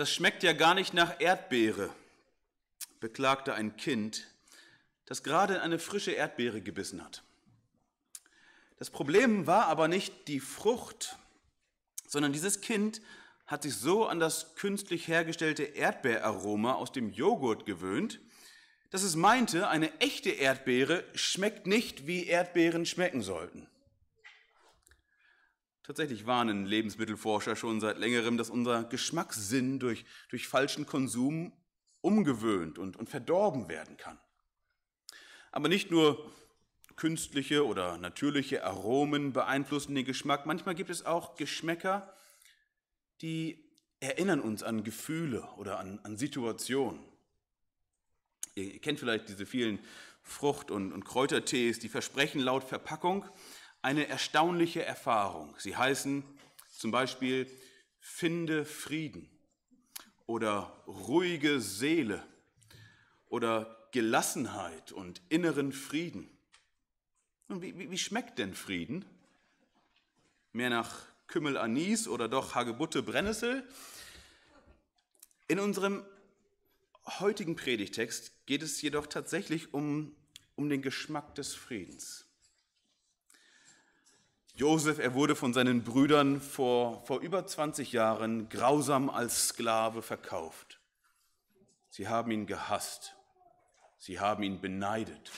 das schmeckt ja gar nicht nach Erdbeere, beklagte ein Kind, das gerade in eine frische Erdbeere gebissen hat. Das Problem war aber nicht die Frucht, sondern dieses Kind hat sich so an das künstlich hergestellte Erdbeeraroma aus dem Joghurt gewöhnt, dass es meinte, eine echte Erdbeere schmeckt nicht, wie Erdbeeren schmecken sollten. Tatsächlich warnen Lebensmittelforscher schon seit längerem, dass unser Geschmackssinn durch, durch falschen Konsum umgewöhnt und, und verdorben werden kann. Aber nicht nur künstliche oder natürliche Aromen beeinflussen den Geschmack, manchmal gibt es auch Geschmäcker, die erinnern uns an Gefühle oder an, an Situationen. Ihr kennt vielleicht diese vielen Frucht- und, und Kräutertees, die versprechen laut Verpackung, eine erstaunliche Erfahrung. Sie heißen zum Beispiel Finde Frieden oder ruhige Seele oder Gelassenheit und inneren Frieden. Und wie, wie, wie schmeckt denn Frieden? Mehr nach Kümmel Anis oder doch Hagebutte Brennnessel? In unserem heutigen Predigtext geht es jedoch tatsächlich um, um den Geschmack des Friedens. Josef, er wurde von seinen Brüdern vor, vor über 20 Jahren grausam als Sklave verkauft. Sie haben ihn gehasst. Sie haben ihn beneidet.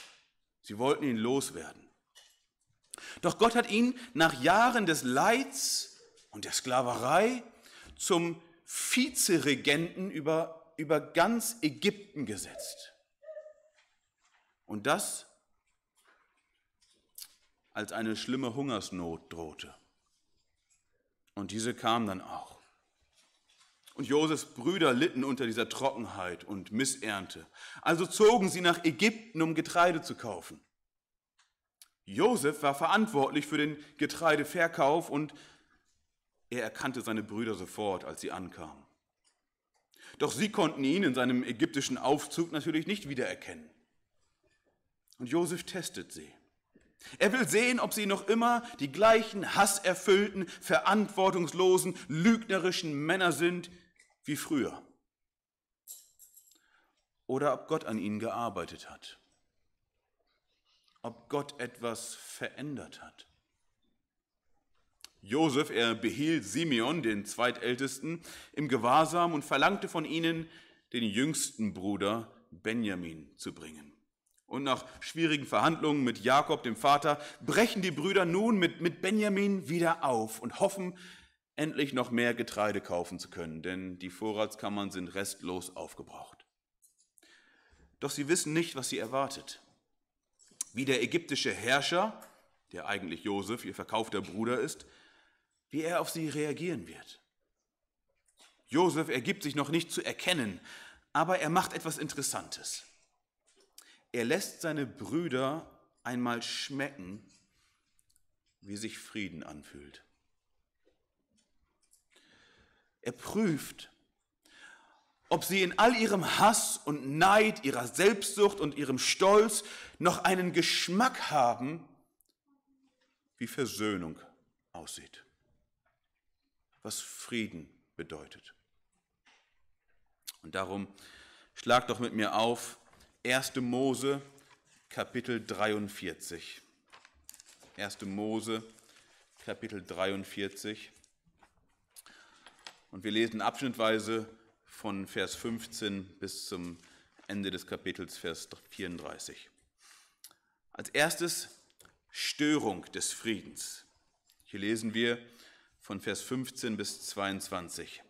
Sie wollten ihn loswerden. Doch Gott hat ihn nach Jahren des Leids und der Sklaverei zum Vizeregenten über, über ganz Ägypten gesetzt. Und das als eine schlimme Hungersnot drohte. Und diese kam dann auch. Und Josefs Brüder litten unter dieser Trockenheit und Missernte. Also zogen sie nach Ägypten, um Getreide zu kaufen. Josef war verantwortlich für den Getreideverkauf und er erkannte seine Brüder sofort, als sie ankamen. Doch sie konnten ihn in seinem ägyptischen Aufzug natürlich nicht wiedererkennen. Und Josef testet sie. Er will sehen, ob sie noch immer die gleichen hasserfüllten, verantwortungslosen, lügnerischen Männer sind wie früher. Oder ob Gott an ihnen gearbeitet hat. Ob Gott etwas verändert hat. Josef, er behielt Simeon, den Zweitältesten, im Gewahrsam und verlangte von ihnen, den jüngsten Bruder Benjamin zu bringen. Und nach schwierigen Verhandlungen mit Jakob, dem Vater, brechen die Brüder nun mit, mit Benjamin wieder auf und hoffen, endlich noch mehr Getreide kaufen zu können, denn die Vorratskammern sind restlos aufgebraucht. Doch sie wissen nicht, was sie erwartet. Wie der ägyptische Herrscher, der eigentlich Josef, ihr verkaufter Bruder ist, wie er auf sie reagieren wird. Josef ergibt sich noch nicht zu erkennen, aber er macht etwas Interessantes. Er lässt seine Brüder einmal schmecken, wie sich Frieden anfühlt. Er prüft, ob sie in all ihrem Hass und Neid, ihrer Selbstsucht und ihrem Stolz noch einen Geschmack haben, wie Versöhnung aussieht, was Frieden bedeutet. Und darum schlag doch mit mir auf 1. Mose Kapitel 43. 1. Mose Kapitel 43. Und wir lesen abschnittweise von Vers 15 bis zum Ende des Kapitels, Vers 34. Als erstes Störung des Friedens. Hier lesen wir von Vers 15 bis 22.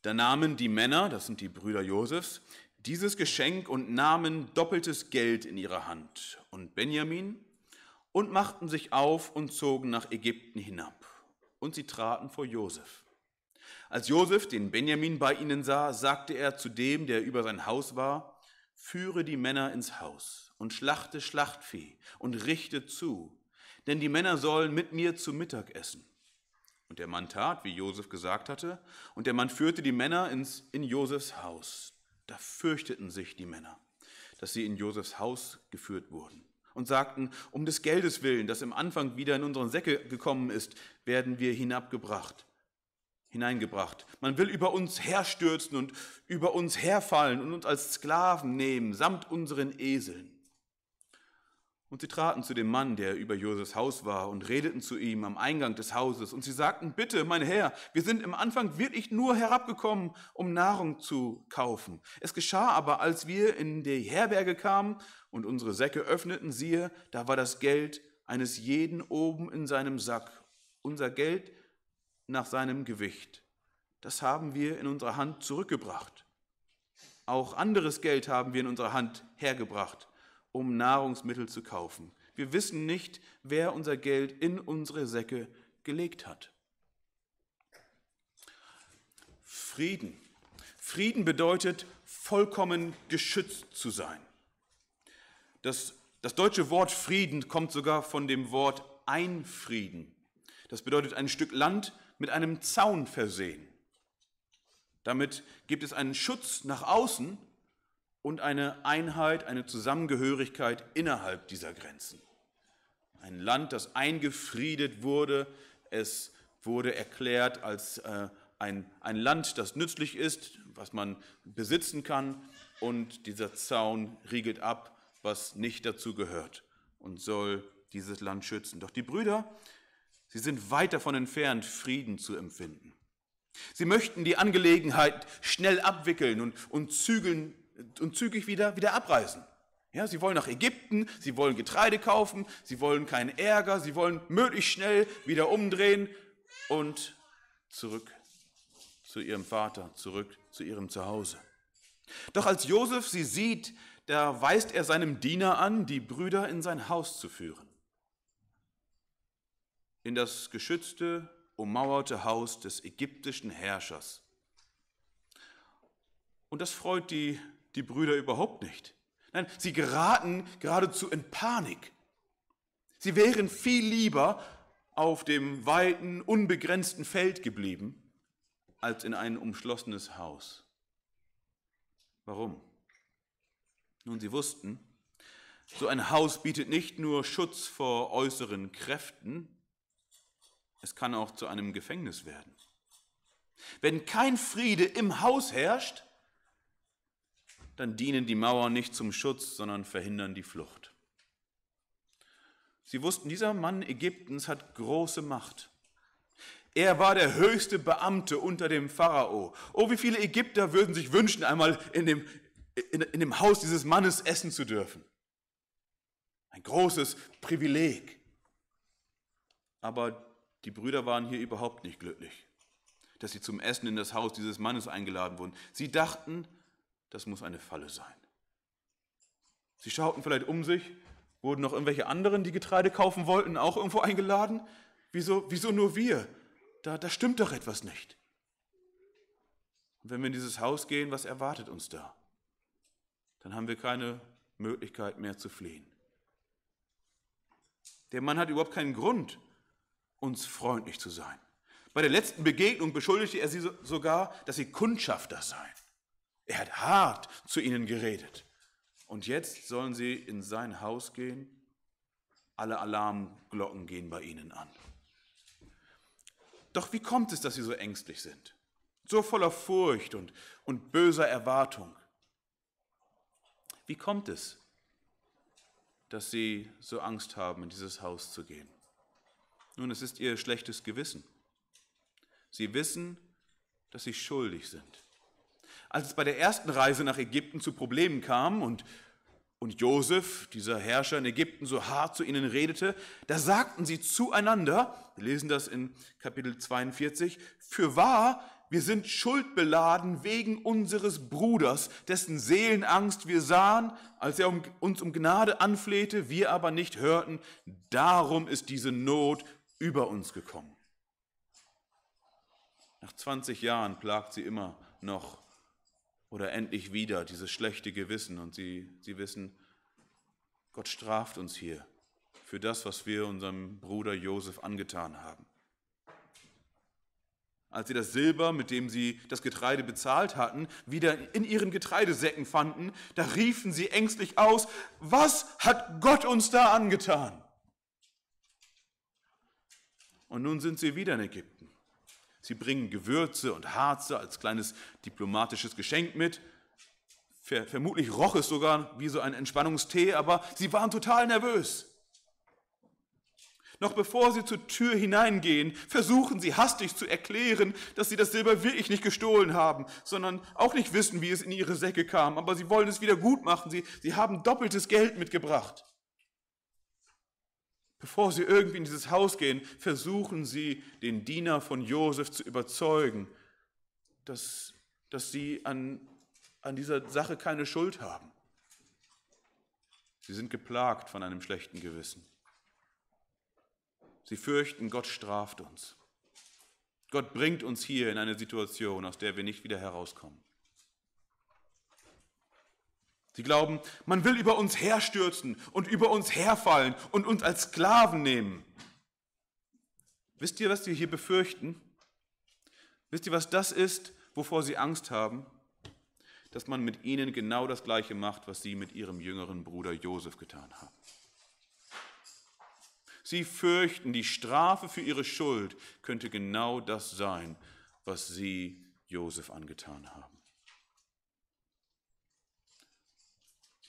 Da nahmen die Männer, das sind die Brüder Josefs, dieses Geschenk und nahmen doppeltes Geld in ihre Hand und Benjamin und machten sich auf und zogen nach Ägypten hinab. Und sie traten vor Josef. Als Josef den Benjamin bei ihnen sah, sagte er zu dem, der über sein Haus war, Führe die Männer ins Haus und schlachte Schlachtvieh und richte zu, denn die Männer sollen mit mir zu Mittag essen. Und der Mann tat, wie Josef gesagt hatte, und der Mann führte die Männer ins, in Josefs Haus. Da fürchteten sich die Männer, dass sie in Josefs Haus geführt wurden und sagten, um des Geldes willen, das im Anfang wieder in unseren Säcke gekommen ist, werden wir hinabgebracht, hineingebracht. Man will über uns herstürzen und über uns herfallen und uns als Sklaven nehmen, samt unseren Eseln. Und sie traten zu dem Mann, der über Josefs Haus war, und redeten zu ihm am Eingang des Hauses. Und sie sagten, bitte, mein Herr, wir sind im Anfang wirklich nur herabgekommen, um Nahrung zu kaufen. Es geschah aber, als wir in die Herberge kamen und unsere Säcke öffneten, siehe, da war das Geld eines jeden oben in seinem Sack. Unser Geld nach seinem Gewicht. Das haben wir in unserer Hand zurückgebracht. Auch anderes Geld haben wir in unserer Hand hergebracht um Nahrungsmittel zu kaufen. Wir wissen nicht, wer unser Geld in unsere Säcke gelegt hat. Frieden. Frieden bedeutet, vollkommen geschützt zu sein. Das, das deutsche Wort Frieden kommt sogar von dem Wort Einfrieden. Das bedeutet ein Stück Land mit einem Zaun versehen. Damit gibt es einen Schutz nach außen, und eine Einheit, eine Zusammengehörigkeit innerhalb dieser Grenzen. Ein Land, das eingefriedet wurde, es wurde erklärt als äh, ein, ein Land, das nützlich ist, was man besitzen kann und dieser Zaun riegelt ab, was nicht dazu gehört und soll dieses Land schützen. Doch die Brüder, sie sind weit davon entfernt, Frieden zu empfinden. Sie möchten die Angelegenheit schnell abwickeln und, und zügeln und zügig wieder, wieder abreisen. Ja, sie wollen nach Ägypten, sie wollen Getreide kaufen, sie wollen keinen Ärger, sie wollen möglichst schnell wieder umdrehen und zurück zu ihrem Vater, zurück zu ihrem Zuhause. Doch als Josef sie sieht, da weist er seinem Diener an, die Brüder in sein Haus zu führen. In das geschützte, ummauerte Haus des ägyptischen Herrschers. Und das freut die die Brüder überhaupt nicht. Nein, sie geraten geradezu in Panik. Sie wären viel lieber auf dem weiten, unbegrenzten Feld geblieben, als in ein umschlossenes Haus. Warum? Nun, sie wussten, so ein Haus bietet nicht nur Schutz vor äußeren Kräften, es kann auch zu einem Gefängnis werden. Wenn kein Friede im Haus herrscht, dann dienen die Mauern nicht zum Schutz, sondern verhindern die Flucht. Sie wussten, dieser Mann Ägyptens hat große Macht. Er war der höchste Beamte unter dem Pharao. Oh, wie viele Ägypter würden sich wünschen, einmal in dem, in, in dem Haus dieses Mannes essen zu dürfen. Ein großes Privileg. Aber die Brüder waren hier überhaupt nicht glücklich, dass sie zum Essen in das Haus dieses Mannes eingeladen wurden. Sie dachten, das muss eine Falle sein. Sie schauten vielleicht um sich, wurden noch irgendwelche anderen, die Getreide kaufen wollten, auch irgendwo eingeladen? Wieso, wieso nur wir? Da, da stimmt doch etwas nicht. Und wenn wir in dieses Haus gehen, was erwartet uns da? Dann haben wir keine Möglichkeit mehr zu fliehen. Der Mann hat überhaupt keinen Grund, uns freundlich zu sein. Bei der letzten Begegnung beschuldigte er sie sogar, dass sie Kundschafter seien. Er hat hart zu ihnen geredet. Und jetzt sollen sie in sein Haus gehen. Alle Alarmglocken gehen bei ihnen an. Doch wie kommt es, dass sie so ängstlich sind? So voller Furcht und, und böser Erwartung. Wie kommt es, dass sie so Angst haben, in dieses Haus zu gehen? Nun, es ist ihr schlechtes Gewissen. Sie wissen, dass sie schuldig sind. Als es bei der ersten Reise nach Ägypten zu Problemen kam und, und Josef, dieser Herrscher in Ägypten, so hart zu ihnen redete, da sagten sie zueinander, wir lesen das in Kapitel 42, für wahr, wir sind schuldbeladen wegen unseres Bruders, dessen Seelenangst wir sahen, als er uns um Gnade anflehte, wir aber nicht hörten. Darum ist diese Not über uns gekommen. Nach 20 Jahren plagt sie immer noch oder endlich wieder dieses schlechte Gewissen und sie, sie wissen, Gott straft uns hier für das, was wir unserem Bruder Josef angetan haben. Als sie das Silber, mit dem sie das Getreide bezahlt hatten, wieder in ihren Getreidesäcken fanden, da riefen sie ängstlich aus, was hat Gott uns da angetan? Und nun sind sie wieder in Ägypten. Sie bringen Gewürze und Harze als kleines diplomatisches Geschenk mit. vermutlich roch es sogar wie so ein Entspannungstee, aber sie waren total nervös. Noch bevor sie zur Tür hineingehen, versuchen sie hastig zu erklären, dass sie das Silber wirklich nicht gestohlen haben, sondern auch nicht wissen, wie es in ihre Säcke kam. Aber sie wollen es wieder gut machen. Sie, sie haben doppeltes Geld mitgebracht. Bevor sie irgendwie in dieses Haus gehen, versuchen sie, den Diener von Josef zu überzeugen, dass, dass sie an, an dieser Sache keine Schuld haben. Sie sind geplagt von einem schlechten Gewissen. Sie fürchten, Gott straft uns. Gott bringt uns hier in eine Situation, aus der wir nicht wieder herauskommen. Sie glauben, man will über uns herstürzen und über uns herfallen und uns als Sklaven nehmen. Wisst ihr, was sie hier befürchten? Wisst ihr, was das ist, wovor sie Angst haben? Dass man mit ihnen genau das Gleiche macht, was sie mit ihrem jüngeren Bruder Josef getan haben. Sie fürchten, die Strafe für ihre Schuld könnte genau das sein, was sie Josef angetan haben.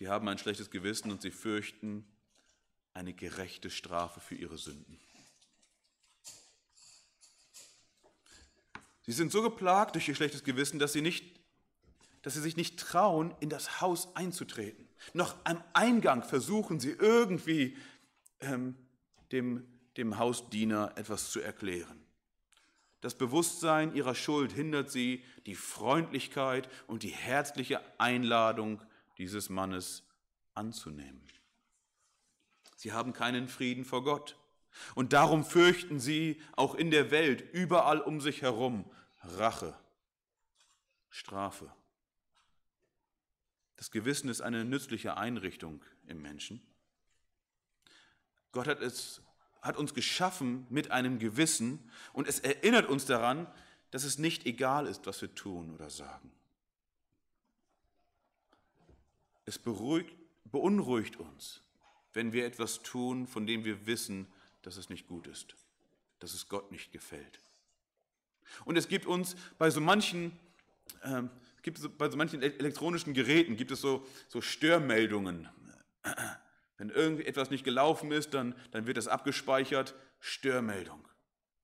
Sie haben ein schlechtes Gewissen und sie fürchten eine gerechte Strafe für ihre Sünden. Sie sind so geplagt durch ihr schlechtes Gewissen, dass sie, nicht, dass sie sich nicht trauen, in das Haus einzutreten. Noch am Eingang versuchen sie irgendwie ähm, dem, dem Hausdiener etwas zu erklären. Das Bewusstsein ihrer Schuld hindert sie, die Freundlichkeit und die herzliche Einladung dieses Mannes anzunehmen. Sie haben keinen Frieden vor Gott. Und darum fürchten sie auch in der Welt, überall um sich herum, Rache, Strafe. Das Gewissen ist eine nützliche Einrichtung im Menschen. Gott hat, es, hat uns geschaffen mit einem Gewissen und es erinnert uns daran, dass es nicht egal ist, was wir tun oder sagen. Es beruhigt, beunruhigt uns, wenn wir etwas tun, von dem wir wissen, dass es nicht gut ist, dass es Gott nicht gefällt. Und es gibt uns bei so manchen, ähm, gibt es, bei so manchen elektronischen Geräten gibt es so, so Störmeldungen. Wenn irgendetwas nicht gelaufen ist, dann, dann wird das abgespeichert. Störmeldung.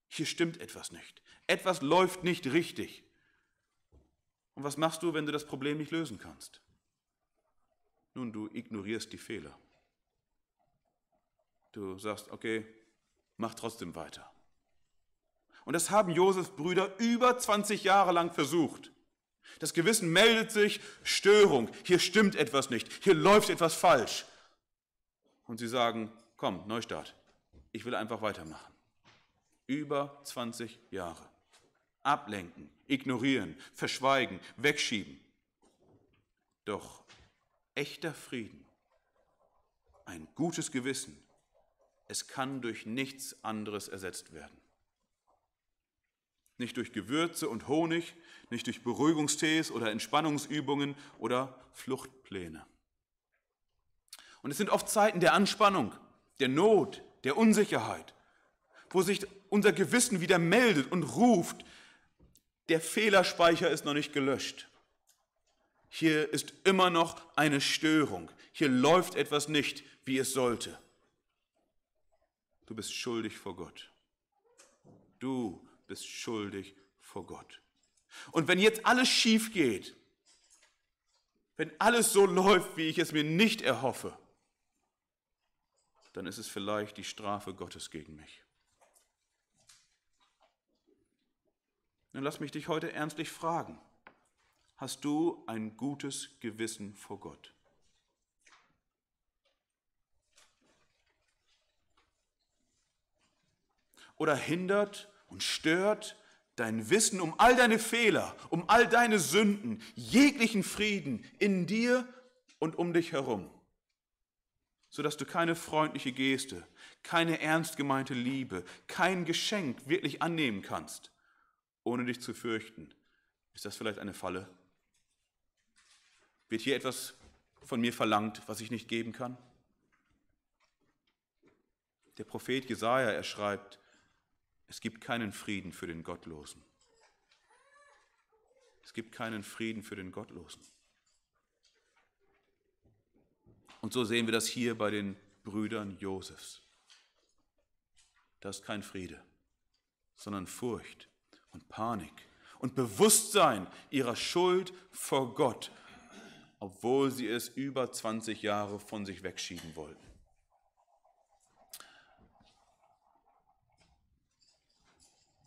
Hier stimmt etwas nicht. Etwas läuft nicht richtig. Und was machst du, wenn du das Problem nicht lösen kannst? Nun, du ignorierst die Fehler. Du sagst, okay, mach trotzdem weiter. Und das haben Josefs Brüder über 20 Jahre lang versucht. Das Gewissen meldet sich, Störung, hier stimmt etwas nicht, hier läuft etwas falsch. Und sie sagen, komm, Neustart, ich will einfach weitermachen. Über 20 Jahre. Ablenken, ignorieren, verschweigen, wegschieben. Doch echter Frieden, ein gutes Gewissen, es kann durch nichts anderes ersetzt werden. Nicht durch Gewürze und Honig, nicht durch Beruhigungstees oder Entspannungsübungen oder Fluchtpläne. Und es sind oft Zeiten der Anspannung, der Not, der Unsicherheit, wo sich unser Gewissen wieder meldet und ruft, der Fehlerspeicher ist noch nicht gelöscht. Hier ist immer noch eine Störung. Hier läuft etwas nicht, wie es sollte. Du bist schuldig vor Gott. Du bist schuldig vor Gott. Und wenn jetzt alles schief geht, wenn alles so läuft, wie ich es mir nicht erhoffe, dann ist es vielleicht die Strafe Gottes gegen mich. Dann lass mich dich heute ernstlich fragen hast du ein gutes Gewissen vor Gott. Oder hindert und stört dein Wissen um all deine Fehler, um all deine Sünden, jeglichen Frieden in dir und um dich herum, sodass du keine freundliche Geste, keine ernst gemeinte Liebe, kein Geschenk wirklich annehmen kannst, ohne dich zu fürchten. Ist das vielleicht eine Falle? Wird hier etwas von mir verlangt, was ich nicht geben kann? Der Prophet Jesaja, er schreibt, es gibt keinen Frieden für den Gottlosen. Es gibt keinen Frieden für den Gottlosen. Und so sehen wir das hier bei den Brüdern Josefs. Das ist kein Friede, sondern Furcht und Panik und Bewusstsein ihrer Schuld vor Gott obwohl sie es über 20 Jahre von sich wegschieben wollten.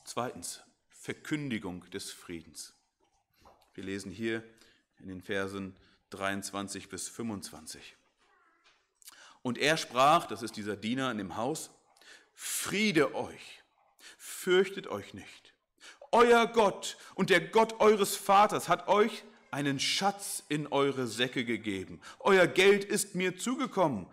Zweitens, Verkündigung des Friedens. Wir lesen hier in den Versen 23 bis 25. Und er sprach, das ist dieser Diener in dem Haus, Friede euch, fürchtet euch nicht. Euer Gott und der Gott eures Vaters hat euch einen Schatz in eure Säcke gegeben. Euer Geld ist mir zugekommen.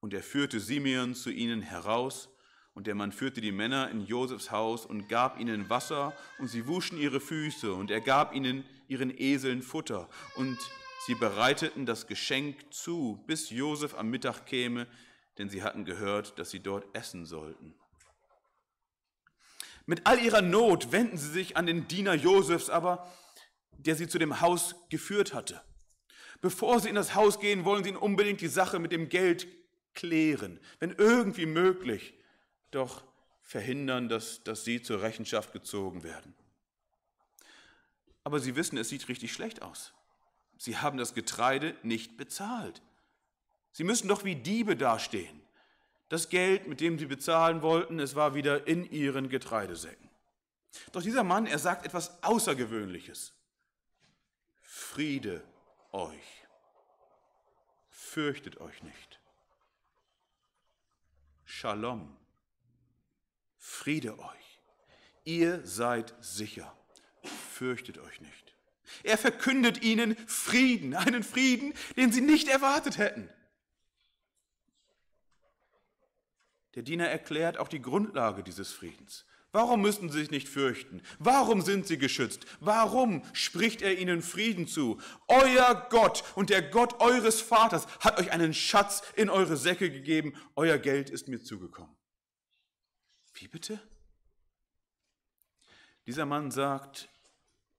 Und er führte Simeon zu ihnen heraus. Und der Mann führte die Männer in Josefs Haus und gab ihnen Wasser, und sie wuschen ihre Füße, und er gab ihnen ihren Eseln Futter, und sie bereiteten das Geschenk zu, bis Josef am Mittag käme, denn sie hatten gehört, dass sie dort essen sollten. Mit all ihrer Not wenden sie sich an den Diener Josefs, aber der sie zu dem Haus geführt hatte. Bevor sie in das Haus gehen, wollen sie unbedingt die Sache mit dem Geld klären, wenn irgendwie möglich, doch verhindern, dass, dass sie zur Rechenschaft gezogen werden. Aber sie wissen, es sieht richtig schlecht aus. Sie haben das Getreide nicht bezahlt. Sie müssen doch wie Diebe dastehen. Das Geld, mit dem sie bezahlen wollten, es war wieder in ihren Getreidesäcken. Doch dieser Mann, er sagt etwas Außergewöhnliches. Friede euch. Fürchtet euch nicht. Shalom. Friede euch. Ihr seid sicher. Fürchtet euch nicht. Er verkündet ihnen Frieden, einen Frieden, den sie nicht erwartet hätten. Der Diener erklärt auch die Grundlage dieses Friedens. Warum müssen sie sich nicht fürchten? Warum sind sie geschützt? Warum spricht er ihnen Frieden zu? Euer Gott und der Gott eures Vaters hat euch einen Schatz in eure Säcke gegeben. Euer Geld ist mir zugekommen. Wie bitte? Dieser Mann sagt,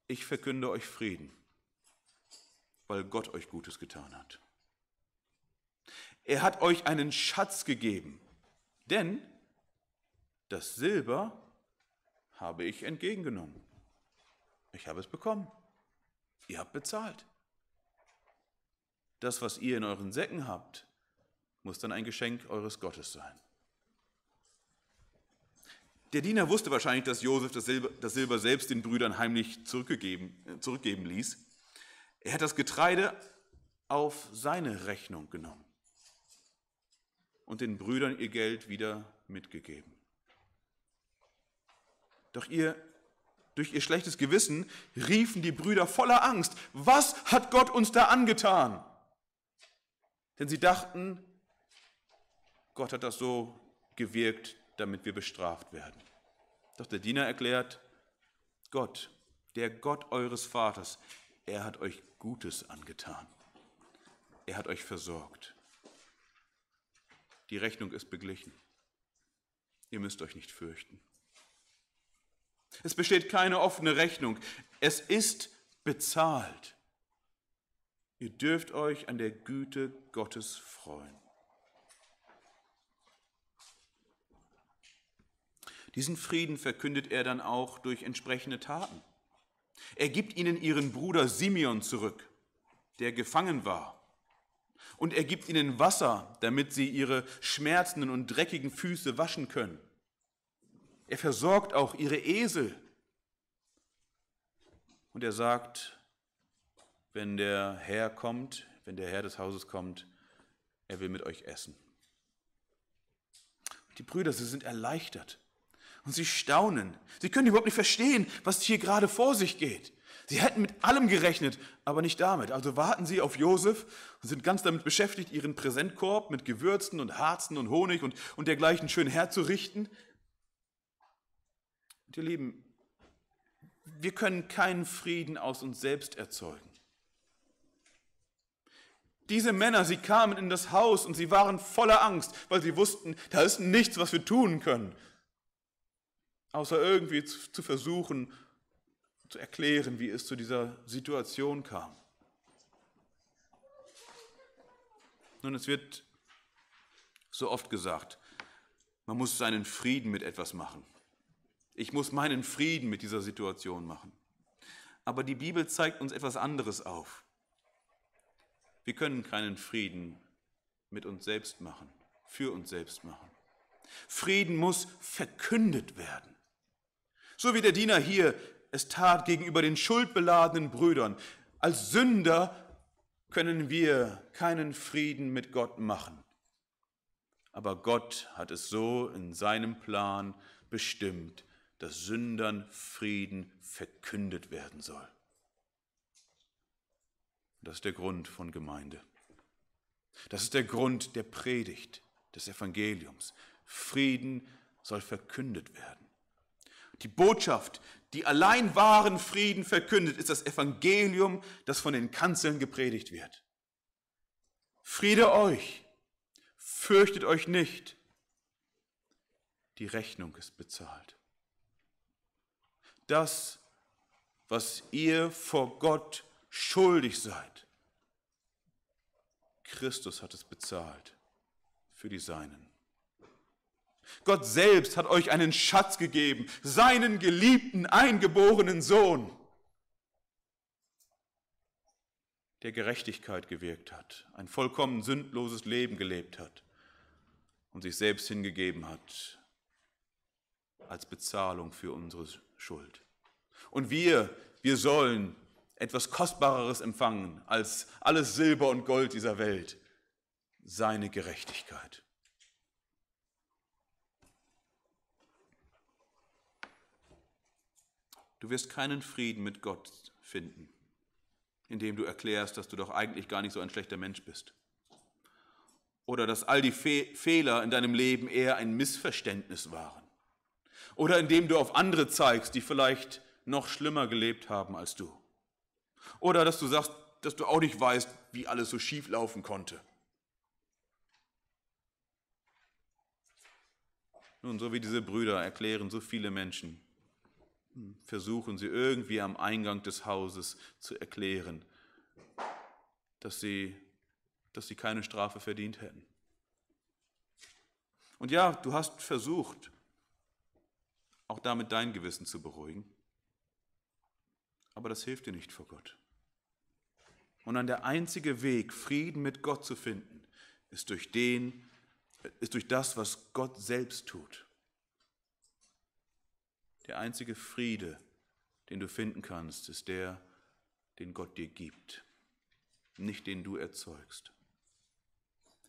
ich verkünde euch Frieden, weil Gott euch Gutes getan hat. Er hat euch einen Schatz gegeben, denn das Silber habe ich entgegengenommen. Ich habe es bekommen. Ihr habt bezahlt. Das, was ihr in euren Säcken habt, muss dann ein Geschenk eures Gottes sein. Der Diener wusste wahrscheinlich, dass Josef das Silber, das Silber selbst den Brüdern heimlich zurückgeben, zurückgeben ließ. Er hat das Getreide auf seine Rechnung genommen und den Brüdern ihr Geld wieder mitgegeben. Doch ihr, durch ihr schlechtes Gewissen riefen die Brüder voller Angst, was hat Gott uns da angetan? Denn sie dachten, Gott hat das so gewirkt, damit wir bestraft werden. Doch der Diener erklärt, Gott, der Gott eures Vaters, er hat euch Gutes angetan. Er hat euch versorgt. Die Rechnung ist beglichen. Ihr müsst euch nicht fürchten. Es besteht keine offene Rechnung. Es ist bezahlt. Ihr dürft euch an der Güte Gottes freuen. Diesen Frieden verkündet er dann auch durch entsprechende Taten. Er gibt ihnen ihren Bruder Simeon zurück, der gefangen war. Und er gibt ihnen Wasser, damit sie ihre schmerzenden und dreckigen Füße waschen können. Er versorgt auch ihre Esel. Und er sagt, wenn der Herr kommt, wenn der Herr des Hauses kommt, er will mit euch essen. Die Brüder, sie sind erleichtert und sie staunen. Sie können überhaupt nicht verstehen, was hier gerade vor sich geht. Sie hätten mit allem gerechnet, aber nicht damit. Also warten sie auf Josef und sind ganz damit beschäftigt, ihren Präsentkorb mit Gewürzen und Harzen und Honig und, und dergleichen schön herzurichten ihr Lieben, wir können keinen Frieden aus uns selbst erzeugen. Diese Männer, sie kamen in das Haus und sie waren voller Angst, weil sie wussten, da ist nichts, was wir tun können, außer irgendwie zu versuchen, zu erklären, wie es zu dieser Situation kam. Nun, es wird so oft gesagt, man muss seinen Frieden mit etwas machen. Ich muss meinen Frieden mit dieser Situation machen. Aber die Bibel zeigt uns etwas anderes auf. Wir können keinen Frieden mit uns selbst machen, für uns selbst machen. Frieden muss verkündet werden. So wie der Diener hier es tat gegenüber den schuldbeladenen Brüdern. Als Sünder können wir keinen Frieden mit Gott machen. Aber Gott hat es so in seinem Plan bestimmt, dass Sündern Frieden verkündet werden soll. Das ist der Grund von Gemeinde. Das ist der Grund der Predigt des Evangeliums. Frieden soll verkündet werden. Die Botschaft, die allein wahren Frieden verkündet, ist das Evangelium, das von den Kanzeln gepredigt wird. Friede euch, fürchtet euch nicht. Die Rechnung ist bezahlt das, was ihr vor Gott schuldig seid. Christus hat es bezahlt für die Seinen. Gott selbst hat euch einen Schatz gegeben, seinen geliebten, eingeborenen Sohn, der Gerechtigkeit gewirkt hat, ein vollkommen sündloses Leben gelebt hat und sich selbst hingegeben hat als Bezahlung für unsere Schuld. Und wir, wir sollen etwas Kostbareres empfangen als alles Silber und Gold dieser Welt, seine Gerechtigkeit. Du wirst keinen Frieden mit Gott finden, indem du erklärst, dass du doch eigentlich gar nicht so ein schlechter Mensch bist. Oder dass all die Fe Fehler in deinem Leben eher ein Missverständnis waren oder indem du auf andere zeigst, die vielleicht noch schlimmer gelebt haben als du. Oder dass du sagst, dass du auch nicht weißt, wie alles so schief laufen konnte. Nun, so wie diese Brüder erklären so viele Menschen, hm, versuchen sie irgendwie am Eingang des Hauses zu erklären, dass sie, dass sie keine Strafe verdient hätten. Und ja, du hast versucht, auch damit dein Gewissen zu beruhigen. Aber das hilft dir nicht vor Gott. Und dann der einzige Weg, Frieden mit Gott zu finden, ist durch den, ist durch das, was Gott selbst tut. Der einzige Friede, den du finden kannst, ist der, den Gott dir gibt, nicht den du erzeugst.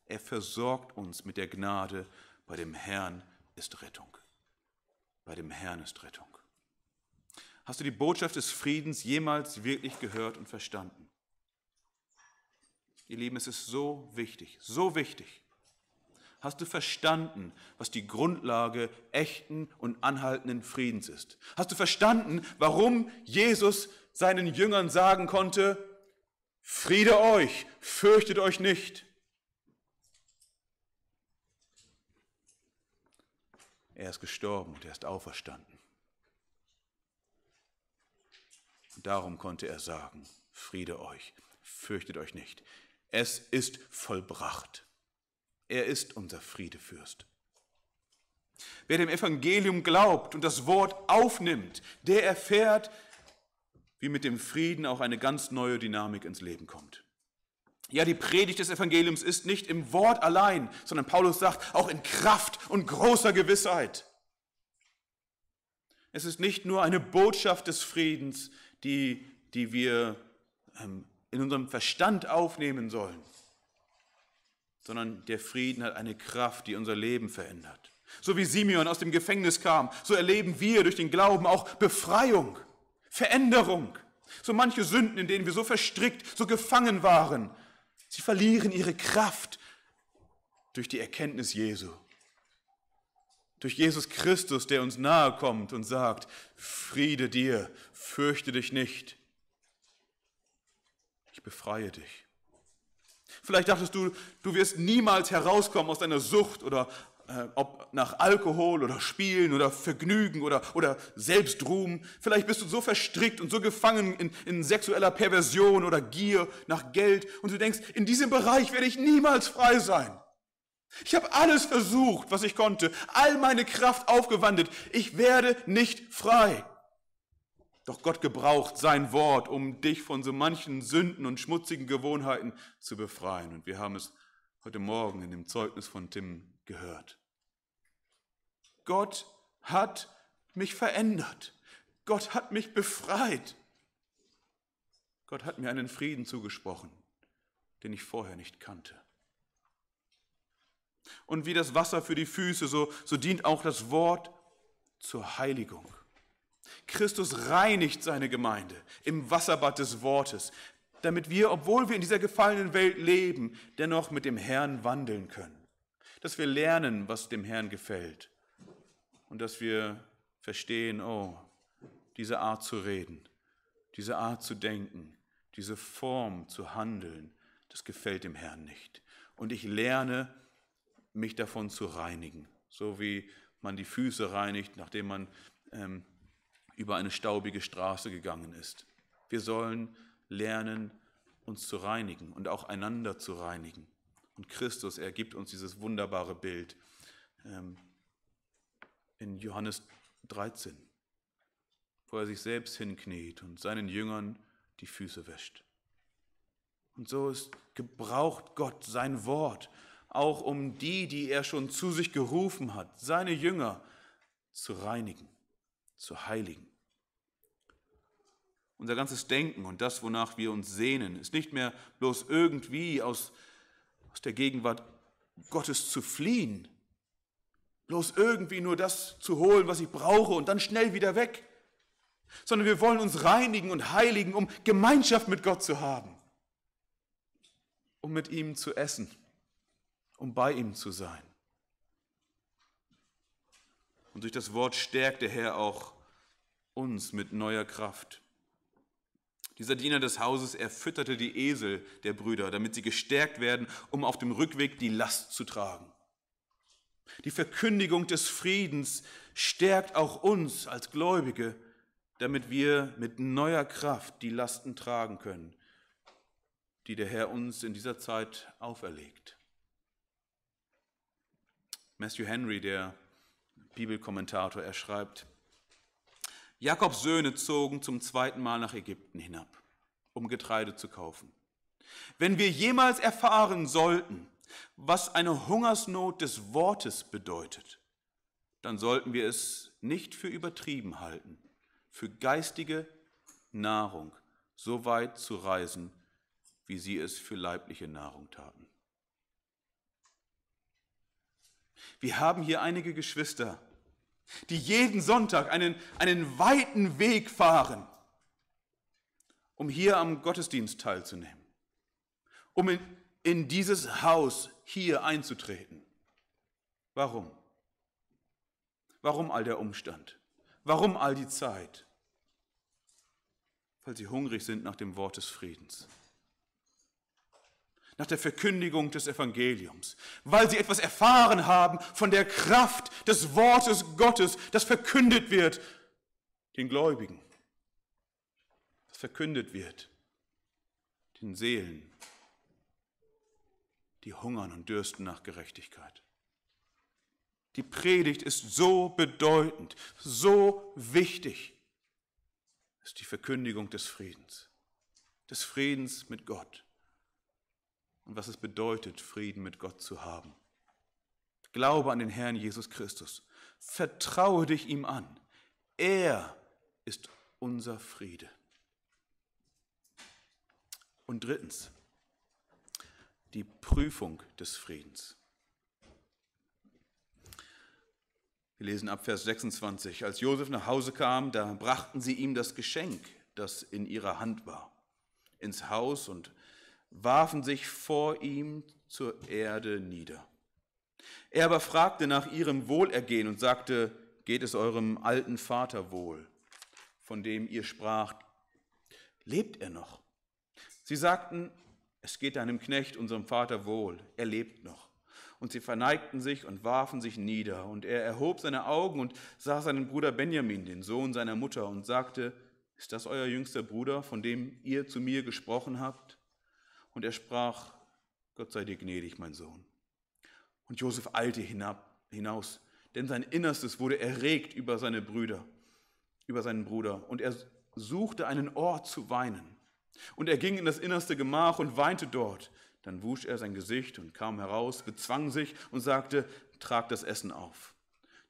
Er versorgt uns mit der Gnade, bei dem Herrn ist Rettung. Bei dem Herrn ist Rettung. Hast du die Botschaft des Friedens jemals wirklich gehört und verstanden? Ihr Lieben, es ist so wichtig, so wichtig. Hast du verstanden, was die Grundlage echten und anhaltenden Friedens ist? Hast du verstanden, warum Jesus seinen Jüngern sagen konnte, Friede euch, fürchtet euch nicht? Er ist gestorben und er ist auferstanden. Und darum konnte er sagen, Friede euch, fürchtet euch nicht. Es ist vollbracht. Er ist unser Friedefürst. Wer dem Evangelium glaubt und das Wort aufnimmt, der erfährt, wie mit dem Frieden auch eine ganz neue Dynamik ins Leben kommt. Ja, die Predigt des Evangeliums ist nicht im Wort allein, sondern Paulus sagt, auch in Kraft und großer Gewissheit. Es ist nicht nur eine Botschaft des Friedens, die, die wir ähm, in unserem Verstand aufnehmen sollen, sondern der Frieden hat eine Kraft, die unser Leben verändert. So wie Simeon aus dem Gefängnis kam, so erleben wir durch den Glauben auch Befreiung, Veränderung. So manche Sünden, in denen wir so verstrickt, so gefangen waren, Sie verlieren ihre Kraft durch die Erkenntnis Jesu. Durch Jesus Christus, der uns nahe kommt und sagt, Friede dir, fürchte dich nicht. Ich befreie dich. Vielleicht dachtest du, du wirst niemals herauskommen aus deiner Sucht oder äh, ob nach Alkohol oder Spielen oder Vergnügen oder, oder Selbstruhm. Vielleicht bist du so verstrickt und so gefangen in, in sexueller Perversion oder Gier nach Geld und du denkst, in diesem Bereich werde ich niemals frei sein. Ich habe alles versucht, was ich konnte, all meine Kraft aufgewandt. Ich werde nicht frei. Doch Gott gebraucht sein Wort, um dich von so manchen Sünden und schmutzigen Gewohnheiten zu befreien. Und wir haben es heute Morgen in dem Zeugnis von Tim gehört. Gott hat mich verändert. Gott hat mich befreit. Gott hat mir einen Frieden zugesprochen, den ich vorher nicht kannte. Und wie das Wasser für die Füße, so, so dient auch das Wort zur Heiligung. Christus reinigt seine Gemeinde im Wasserbad des Wortes, damit wir, obwohl wir in dieser gefallenen Welt leben, dennoch mit dem Herrn wandeln können dass wir lernen, was dem Herrn gefällt und dass wir verstehen, oh, diese Art zu reden, diese Art zu denken, diese Form zu handeln, das gefällt dem Herrn nicht. Und ich lerne, mich davon zu reinigen, so wie man die Füße reinigt, nachdem man ähm, über eine staubige Straße gegangen ist. Wir sollen lernen, uns zu reinigen und auch einander zu reinigen. Und Christus, er gibt uns dieses wunderbare Bild ähm, in Johannes 13, wo er sich selbst hinkniet und seinen Jüngern die Füße wäscht. Und so ist, gebraucht Gott sein Wort, auch um die, die er schon zu sich gerufen hat, seine Jünger zu reinigen, zu heiligen. Unser ganzes Denken und das, wonach wir uns sehnen, ist nicht mehr bloß irgendwie aus aus der Gegenwart Gottes zu fliehen, bloß irgendwie nur das zu holen, was ich brauche und dann schnell wieder weg, sondern wir wollen uns reinigen und heiligen, um Gemeinschaft mit Gott zu haben, um mit ihm zu essen, um bei ihm zu sein. Und durch das Wort stärkt der Herr auch uns mit neuer Kraft. Dieser Diener des Hauses, erfütterte die Esel der Brüder, damit sie gestärkt werden, um auf dem Rückweg die Last zu tragen. Die Verkündigung des Friedens stärkt auch uns als Gläubige, damit wir mit neuer Kraft die Lasten tragen können, die der Herr uns in dieser Zeit auferlegt. Matthew Henry, der Bibelkommentator, er schreibt, Jakobs Söhne zogen zum zweiten Mal nach Ägypten hinab, um Getreide zu kaufen. Wenn wir jemals erfahren sollten, was eine Hungersnot des Wortes bedeutet, dann sollten wir es nicht für übertrieben halten, für geistige Nahrung so weit zu reisen, wie sie es für leibliche Nahrung taten. Wir haben hier einige Geschwister, die jeden Sonntag einen, einen weiten Weg fahren, um hier am Gottesdienst teilzunehmen, um in, in dieses Haus hier einzutreten. Warum? Warum all der Umstand? Warum all die Zeit? Weil sie hungrig sind nach dem Wort des Friedens nach der Verkündigung des Evangeliums, weil sie etwas erfahren haben von der Kraft des Wortes Gottes, das verkündet wird den Gläubigen, das verkündet wird den Seelen, die hungern und dürsten nach Gerechtigkeit. Die Predigt ist so bedeutend, so wichtig, ist die Verkündigung des Friedens, des Friedens mit Gott und was es bedeutet, Frieden mit Gott zu haben. Glaube an den Herrn Jesus Christus. Vertraue dich ihm an. Er ist unser Friede. Und drittens, die Prüfung des Friedens. Wir lesen ab Vers 26. Als Josef nach Hause kam, da brachten sie ihm das Geschenk, das in ihrer Hand war, ins Haus und warfen sich vor ihm zur Erde nieder. Er aber fragte nach ihrem Wohlergehen und sagte, geht es eurem alten Vater wohl, von dem ihr spracht, lebt er noch? Sie sagten, es geht deinem Knecht, unserem Vater wohl, er lebt noch. Und sie verneigten sich und warfen sich nieder, und er erhob seine Augen und sah seinen Bruder Benjamin, den Sohn seiner Mutter, und sagte, ist das euer jüngster Bruder, von dem ihr zu mir gesprochen habt? Und er sprach, Gott sei dir gnädig, mein Sohn. Und Josef eilte hinab, hinaus, denn sein Innerstes wurde erregt über seine Brüder, über seinen Bruder, und er suchte einen Ort zu weinen. Und er ging in das innerste Gemach und weinte dort. Dann wusch er sein Gesicht und kam heraus, bezwang sich und sagte, trag das Essen auf.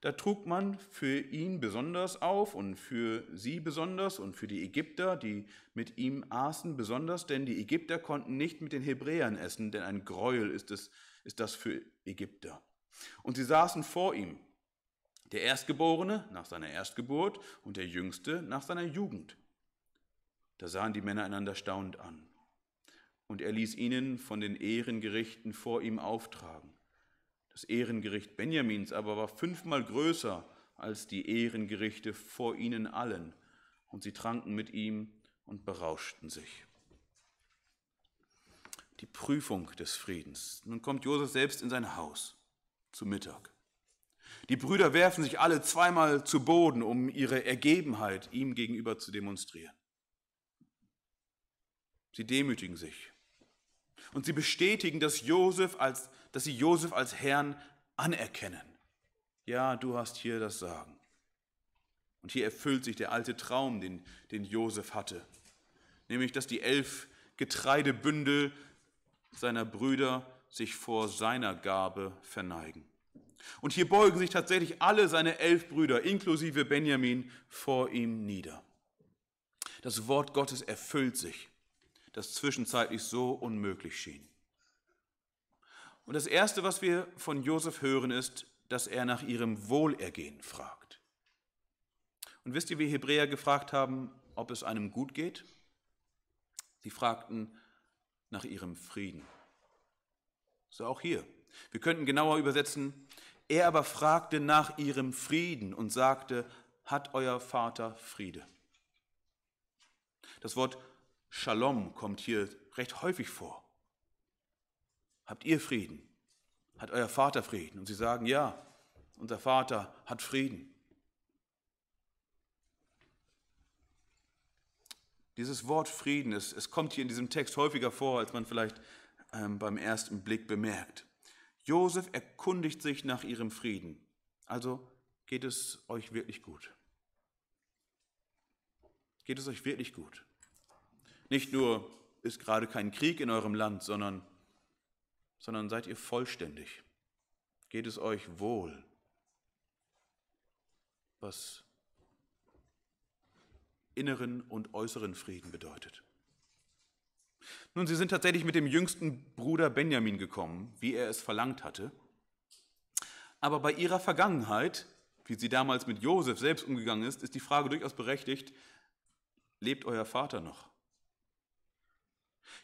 Da trug man für ihn besonders auf und für sie besonders und für die Ägypter, die mit ihm aßen, besonders, denn die Ägypter konnten nicht mit den Hebräern essen, denn ein Gräuel ist, es, ist das für Ägypter. Und sie saßen vor ihm, der Erstgeborene nach seiner Erstgeburt und der Jüngste nach seiner Jugend. Da sahen die Männer einander staunend an. Und er ließ ihnen von den Ehrengerichten vor ihm auftragen. Das Ehrengericht Benjamins aber war fünfmal größer als die Ehrengerichte vor ihnen allen, und sie tranken mit ihm und berauschten sich. Die Prüfung des Friedens. Nun kommt Josef selbst in sein Haus zu Mittag. Die Brüder werfen sich alle zweimal zu Boden, um ihre Ergebenheit ihm gegenüber zu demonstrieren. Sie demütigen sich und sie bestätigen, dass, Josef als, dass sie Josef als Herrn anerkennen. Ja, du hast hier das Sagen. Und hier erfüllt sich der alte Traum, den, den Josef hatte, nämlich dass die elf Getreidebündel seiner Brüder sich vor seiner Gabe verneigen. Und hier beugen sich tatsächlich alle seine elf Brüder, inklusive Benjamin, vor ihm nieder. Das Wort Gottes erfüllt sich das zwischenzeitlich so unmöglich schien. Und das Erste, was wir von Josef hören, ist, dass er nach ihrem Wohlergehen fragt. Und wisst ihr, wie Hebräer gefragt haben, ob es einem gut geht? Sie fragten nach ihrem Frieden. So auch hier. Wir könnten genauer übersetzen, er aber fragte nach ihrem Frieden und sagte, hat euer Vater Friede? Das Wort Shalom kommt hier recht häufig vor. Habt ihr Frieden? Hat euer Vater Frieden? Und sie sagen, ja, unser Vater hat Frieden. Dieses Wort Frieden, es, es kommt hier in diesem Text häufiger vor, als man vielleicht ähm, beim ersten Blick bemerkt. Josef erkundigt sich nach ihrem Frieden. Also geht es euch wirklich gut? Geht es euch wirklich gut? Nicht nur ist gerade kein Krieg in eurem Land, sondern, sondern seid ihr vollständig. Geht es euch wohl? Was inneren und äußeren Frieden bedeutet. Nun, sie sind tatsächlich mit dem jüngsten Bruder Benjamin gekommen, wie er es verlangt hatte. Aber bei ihrer Vergangenheit, wie sie damals mit Josef selbst umgegangen ist, ist die Frage durchaus berechtigt, lebt euer Vater noch?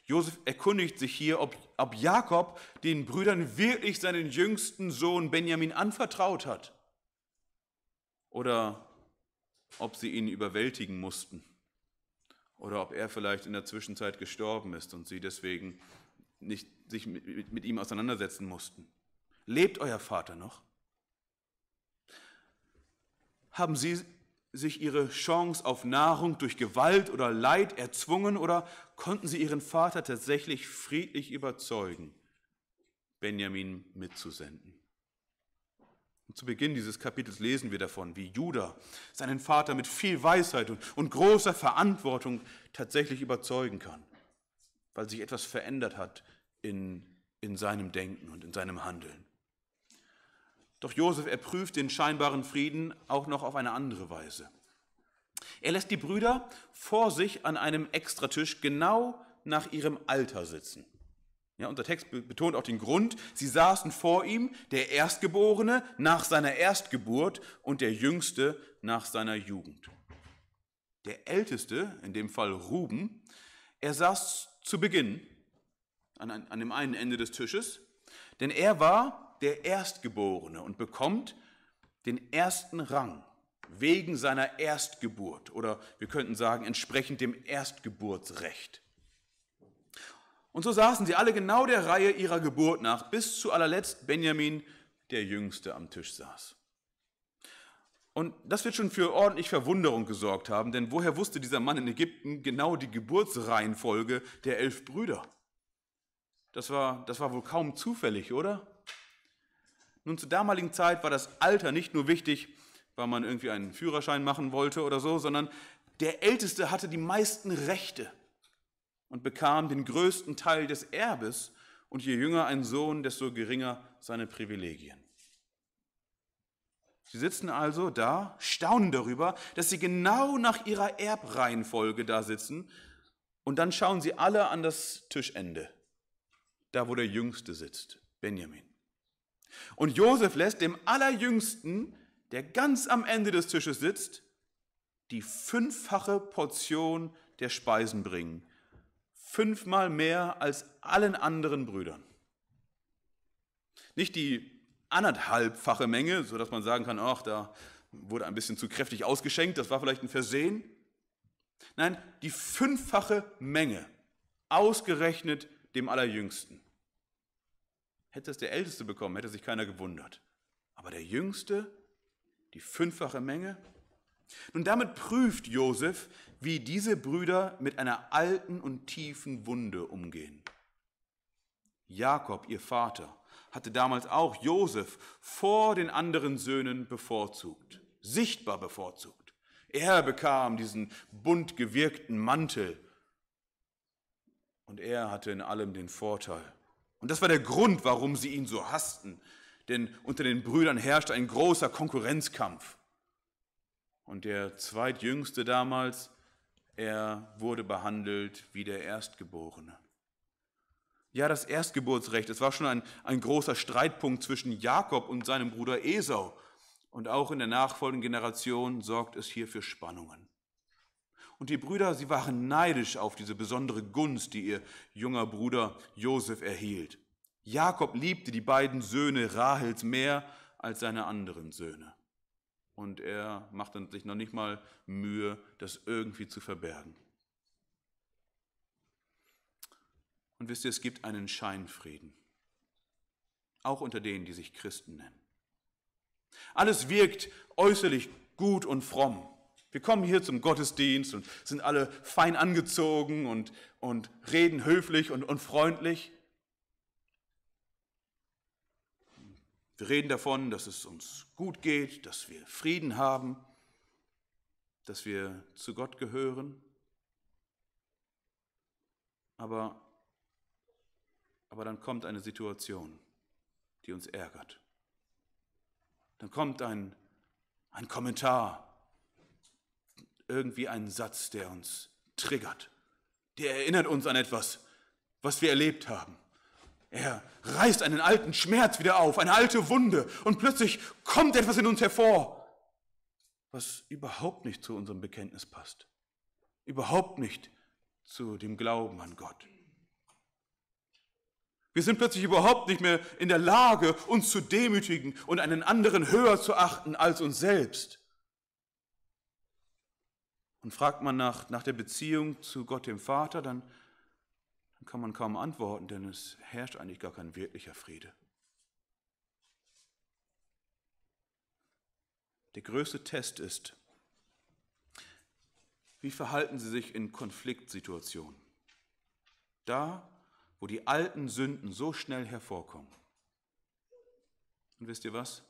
Josef erkundigt sich hier, ob, ob Jakob den Brüdern wirklich seinen jüngsten Sohn Benjamin anvertraut hat oder ob sie ihn überwältigen mussten oder ob er vielleicht in der Zwischenzeit gestorben ist und sie deswegen nicht sich mit, mit ihm auseinandersetzen mussten. Lebt euer Vater noch? Haben Sie sich ihre Chance auf Nahrung durch Gewalt oder Leid erzwungen oder konnten sie ihren Vater tatsächlich friedlich überzeugen, Benjamin mitzusenden? Und zu Beginn dieses Kapitels lesen wir davon, wie Judah seinen Vater mit viel Weisheit und, und großer Verantwortung tatsächlich überzeugen kann, weil sich etwas verändert hat in, in seinem Denken und in seinem Handeln. Doch Josef erprüft den scheinbaren Frieden auch noch auf eine andere Weise. Er lässt die Brüder vor sich an einem Extratisch genau nach ihrem Alter sitzen. Ja, unser Text betont auch den Grund, sie saßen vor ihm, der Erstgeborene nach seiner Erstgeburt und der Jüngste nach seiner Jugend. Der Älteste, in dem Fall Ruben, er saß zu Beginn an, an dem einen Ende des Tisches, denn er war der Erstgeborene und bekommt den ersten Rang wegen seiner Erstgeburt oder wir könnten sagen entsprechend dem Erstgeburtsrecht. Und so saßen sie alle genau der Reihe ihrer Geburt nach, bis zu allerletzt Benjamin, der Jüngste, am Tisch saß. Und das wird schon für ordentlich Verwunderung gesorgt haben, denn woher wusste dieser Mann in Ägypten genau die Geburtsreihenfolge der elf Brüder? Das war, das war wohl kaum zufällig, oder? Nun, zur damaligen Zeit war das Alter nicht nur wichtig, weil man irgendwie einen Führerschein machen wollte oder so, sondern der Älteste hatte die meisten Rechte und bekam den größten Teil des Erbes, und je jünger ein Sohn, desto geringer seine Privilegien. Sie sitzen also da, staunen darüber, dass sie genau nach ihrer Erbreihenfolge da sitzen, und dann schauen sie alle an das Tischende, da wo der Jüngste sitzt, Benjamin. Und Josef lässt dem Allerjüngsten, der ganz am Ende des Tisches sitzt, die fünffache Portion der Speisen bringen. Fünfmal mehr als allen anderen Brüdern. Nicht die anderthalbfache Menge, sodass man sagen kann, ach, da wurde ein bisschen zu kräftig ausgeschenkt, das war vielleicht ein Versehen. Nein, die fünffache Menge, ausgerechnet dem Allerjüngsten hätte es der Älteste bekommen, hätte sich keiner gewundert. Aber der Jüngste, die fünffache Menge. Nun damit prüft Josef, wie diese Brüder mit einer alten und tiefen Wunde umgehen. Jakob, ihr Vater, hatte damals auch Josef vor den anderen Söhnen bevorzugt, sichtbar bevorzugt. Er bekam diesen bunt gewirkten Mantel und er hatte in allem den Vorteil. Und das war der Grund, warum sie ihn so hassten. Denn unter den Brüdern herrschte ein großer Konkurrenzkampf. Und der zweitjüngste damals, er wurde behandelt wie der Erstgeborene. Ja, das Erstgeburtsrecht, es war schon ein, ein großer Streitpunkt zwischen Jakob und seinem Bruder Esau. Und auch in der nachfolgenden Generation sorgt es hier für Spannungen. Und die Brüder, sie waren neidisch auf diese besondere Gunst, die ihr junger Bruder Josef erhielt. Jakob liebte die beiden Söhne Rahels mehr als seine anderen Söhne. Und er machte sich noch nicht mal Mühe, das irgendwie zu verbergen. Und wisst ihr, es gibt einen Scheinfrieden, auch unter denen, die sich Christen nennen. Alles wirkt äußerlich gut und fromm. Wir kommen hier zum Gottesdienst und sind alle fein angezogen und, und reden höflich und, und freundlich. Wir reden davon, dass es uns gut geht, dass wir Frieden haben, dass wir zu Gott gehören. Aber, aber dann kommt eine Situation, die uns ärgert. Dann kommt ein, ein Kommentar, irgendwie einen Satz, der uns triggert. Der erinnert uns an etwas, was wir erlebt haben. Er reißt einen alten Schmerz wieder auf, eine alte Wunde, und plötzlich kommt etwas in uns hervor, was überhaupt nicht zu unserem Bekenntnis passt, überhaupt nicht zu dem Glauben an Gott. Wir sind plötzlich überhaupt nicht mehr in der Lage, uns zu demütigen und einen anderen höher zu achten als uns selbst. Und fragt man nach, nach der Beziehung zu Gott dem Vater, dann, dann kann man kaum antworten, denn es herrscht eigentlich gar kein wirklicher Friede. Der größte Test ist, wie verhalten sie sich in Konfliktsituationen? Da, wo die alten Sünden so schnell hervorkommen. Und wisst ihr was?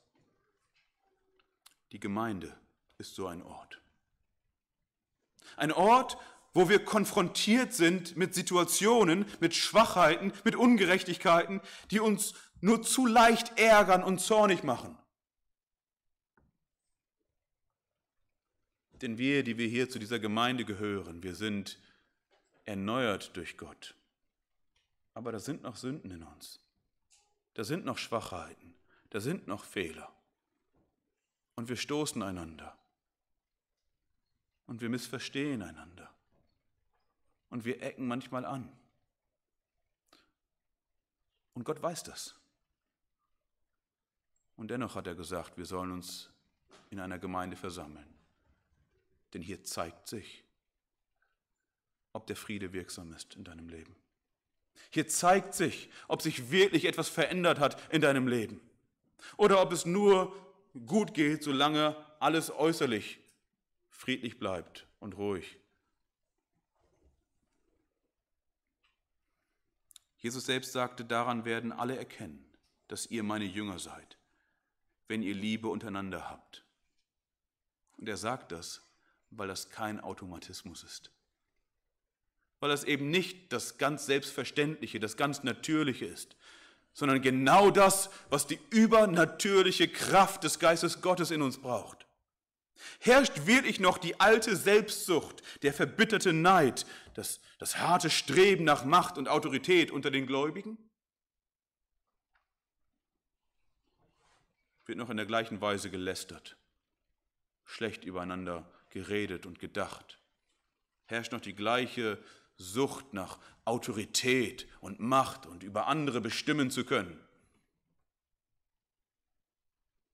Die Gemeinde ist so ein Ort. Ein Ort, wo wir konfrontiert sind mit Situationen, mit Schwachheiten, mit Ungerechtigkeiten, die uns nur zu leicht ärgern und zornig machen. Denn wir, die wir hier zu dieser Gemeinde gehören, wir sind erneuert durch Gott. Aber da sind noch Sünden in uns. Da sind noch Schwachheiten. Da sind noch Fehler. Und wir stoßen einander und wir missverstehen einander. Und wir ecken manchmal an. Und Gott weiß das. Und dennoch hat er gesagt, wir sollen uns in einer Gemeinde versammeln. Denn hier zeigt sich, ob der Friede wirksam ist in deinem Leben. Hier zeigt sich, ob sich wirklich etwas verändert hat in deinem Leben. Oder ob es nur gut geht, solange alles äußerlich friedlich bleibt und ruhig. Jesus selbst sagte, daran werden alle erkennen, dass ihr meine Jünger seid, wenn ihr Liebe untereinander habt. Und er sagt das, weil das kein Automatismus ist. Weil das eben nicht das ganz Selbstverständliche, das ganz Natürliche ist, sondern genau das, was die übernatürliche Kraft des Geistes Gottes in uns braucht. Herrscht wirklich noch die alte Selbstsucht, der verbitterte Neid, das, das harte Streben nach Macht und Autorität unter den Gläubigen? Wird noch in der gleichen Weise gelästert, schlecht übereinander geredet und gedacht? Herrscht noch die gleiche Sucht nach Autorität und Macht und über andere bestimmen zu können?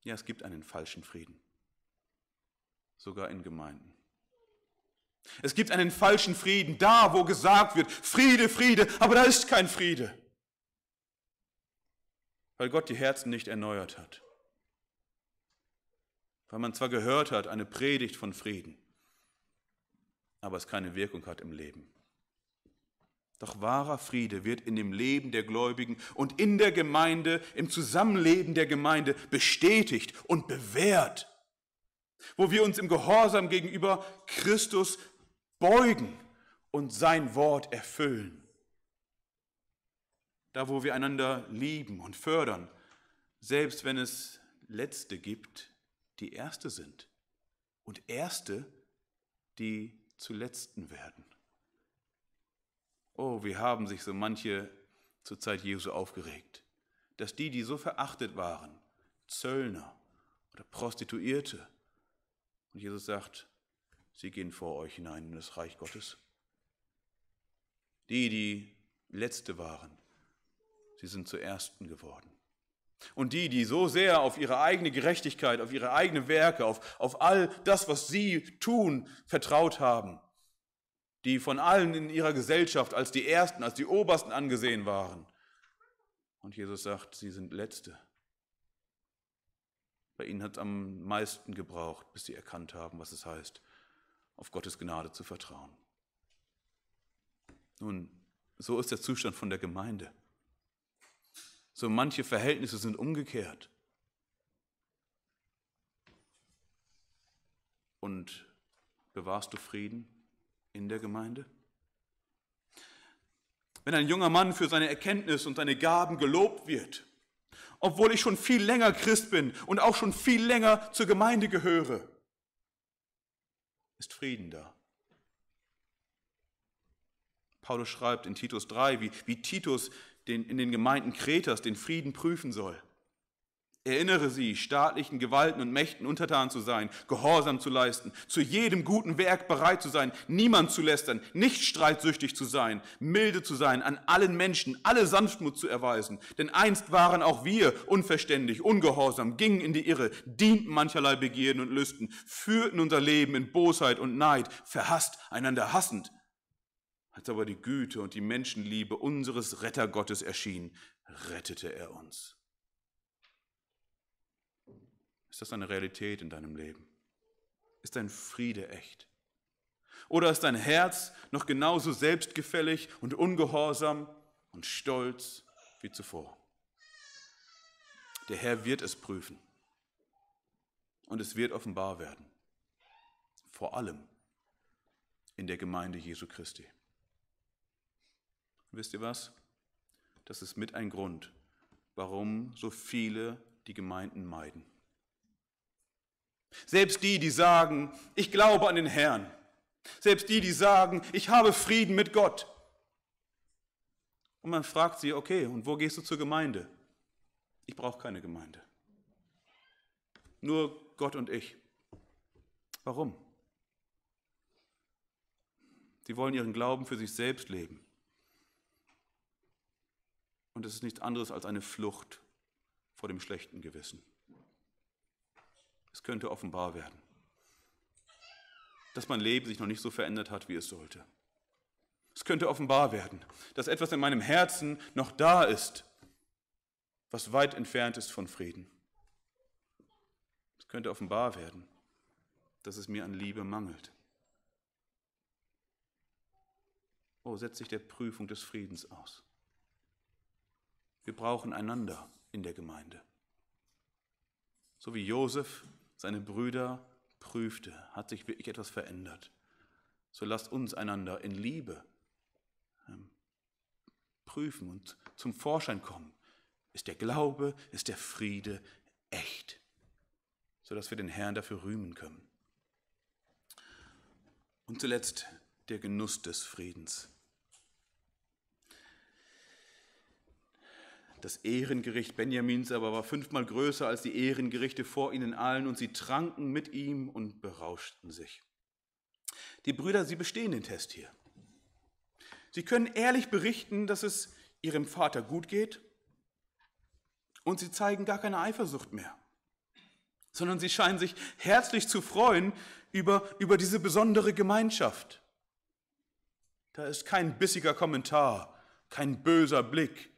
Ja, es gibt einen falschen Frieden sogar in Gemeinden. Es gibt einen falschen Frieden da, wo gesagt wird, Friede, Friede, aber da ist kein Friede, weil Gott die Herzen nicht erneuert hat. Weil man zwar gehört hat, eine Predigt von Frieden, aber es keine Wirkung hat im Leben. Doch wahrer Friede wird in dem Leben der Gläubigen und in der Gemeinde, im Zusammenleben der Gemeinde bestätigt und bewährt wo wir uns im Gehorsam gegenüber Christus beugen und sein Wort erfüllen. Da, wo wir einander lieben und fördern, selbst wenn es Letzte gibt, die Erste sind und Erste, die zu Letzten werden. Oh, wie haben sich so manche zur Zeit Jesu aufgeregt, dass die, die so verachtet waren, Zöllner oder Prostituierte, und Jesus sagt, sie gehen vor euch hinein in das Reich Gottes. Die, die letzte waren, sie sind zur ersten geworden. Und die, die so sehr auf ihre eigene Gerechtigkeit, auf ihre eigenen Werke, auf, auf all das, was sie tun, vertraut haben, die von allen in ihrer Gesellschaft als die Ersten, als die Obersten angesehen waren. Und Jesus sagt, sie sind Letzte. Bei ihnen hat es am meisten gebraucht, bis sie erkannt haben, was es heißt, auf Gottes Gnade zu vertrauen. Nun, so ist der Zustand von der Gemeinde. So manche Verhältnisse sind umgekehrt. Und bewahrst du Frieden in der Gemeinde? Wenn ein junger Mann für seine Erkenntnis und seine Gaben gelobt wird, obwohl ich schon viel länger Christ bin und auch schon viel länger zur Gemeinde gehöre? Ist Frieden da? Paulus schreibt in Titus 3, wie, wie Titus den, in den Gemeinden Kretas den Frieden prüfen soll. Erinnere sie, staatlichen Gewalten und Mächten untertan zu sein, Gehorsam zu leisten, zu jedem guten Werk bereit zu sein, niemand zu lästern, nicht streitsüchtig zu sein, milde zu sein, an allen Menschen alle Sanftmut zu erweisen. Denn einst waren auch wir unverständig, ungehorsam, gingen in die Irre, dienten mancherlei Begierden und Lüsten, führten unser Leben in Bosheit und Neid, verhasst, einander hassend. Als aber die Güte und die Menschenliebe unseres Rettergottes erschien, rettete er uns ist das eine Realität in deinem Leben? Ist dein Friede echt? Oder ist dein Herz noch genauso selbstgefällig und ungehorsam und stolz wie zuvor? Der Herr wird es prüfen und es wird offenbar werden, vor allem in der Gemeinde Jesu Christi. wisst ihr was? Das ist mit ein Grund, warum so viele die Gemeinden meiden. Selbst die, die sagen, ich glaube an den Herrn. Selbst die, die sagen, ich habe Frieden mit Gott. Und man fragt sie, okay, und wo gehst du zur Gemeinde? Ich brauche keine Gemeinde. Nur Gott und ich. Warum? Sie wollen ihren Glauben für sich selbst leben. Und es ist nichts anderes als eine Flucht vor dem schlechten Gewissen. Es könnte offenbar werden, dass mein Leben sich noch nicht so verändert hat, wie es sollte. Es könnte offenbar werden, dass etwas in meinem Herzen noch da ist, was weit entfernt ist von Frieden. Es könnte offenbar werden, dass es mir an Liebe mangelt. Oh, setze ich der Prüfung des Friedens aus. Wir brauchen einander in der Gemeinde. So wie Josef seine Brüder prüfte, hat sich wirklich etwas verändert. So lasst uns einander in Liebe ähm, prüfen und zum Vorschein kommen. Ist der Glaube, ist der Friede echt, sodass wir den Herrn dafür rühmen können. Und zuletzt der Genuss des Friedens. Das Ehrengericht Benjamins aber war fünfmal größer als die Ehrengerichte vor ihnen allen, und sie tranken mit ihm und berauschten sich. Die Brüder, sie bestehen den Test hier. Sie können ehrlich berichten, dass es ihrem Vater gut geht, und sie zeigen gar keine Eifersucht mehr, sondern sie scheinen sich herzlich zu freuen über, über diese besondere Gemeinschaft. Da ist kein bissiger Kommentar, kein böser Blick,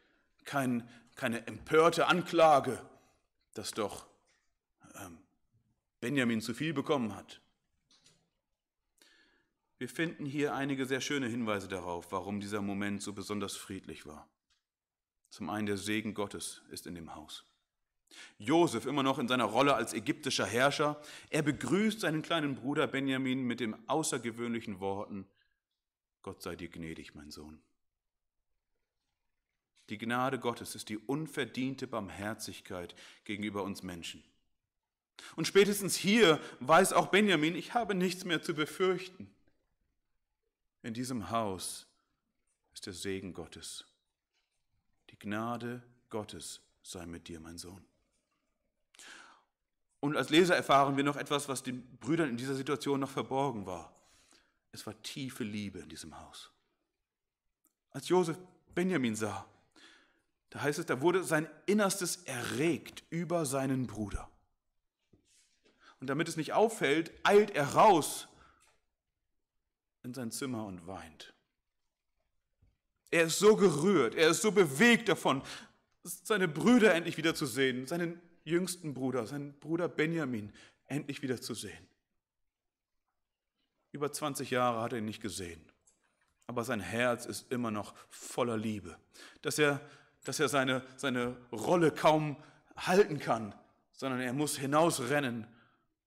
kein, keine empörte Anklage, dass doch ähm, Benjamin zu viel bekommen hat. Wir finden hier einige sehr schöne Hinweise darauf, warum dieser Moment so besonders friedlich war. Zum einen der Segen Gottes ist in dem Haus. Josef immer noch in seiner Rolle als ägyptischer Herrscher, er begrüßt seinen kleinen Bruder Benjamin mit den außergewöhnlichen Worten, Gott sei dir gnädig, mein Sohn. Die Gnade Gottes ist die unverdiente Barmherzigkeit gegenüber uns Menschen. Und spätestens hier weiß auch Benjamin, ich habe nichts mehr zu befürchten. In diesem Haus ist der Segen Gottes. Die Gnade Gottes sei mit dir, mein Sohn. Und als Leser erfahren wir noch etwas, was den Brüdern in dieser Situation noch verborgen war. Es war tiefe Liebe in diesem Haus. Als Josef Benjamin sah, da heißt es, da wurde sein Innerstes erregt über seinen Bruder. Und damit es nicht auffällt, eilt er raus in sein Zimmer und weint. Er ist so gerührt, er ist so bewegt davon, seine Brüder endlich wiederzusehen, seinen jüngsten Bruder, seinen Bruder Benjamin endlich wiederzusehen. Über 20 Jahre hat er ihn nicht gesehen, aber sein Herz ist immer noch voller Liebe, dass er dass er seine, seine Rolle kaum halten kann, sondern er muss hinausrennen,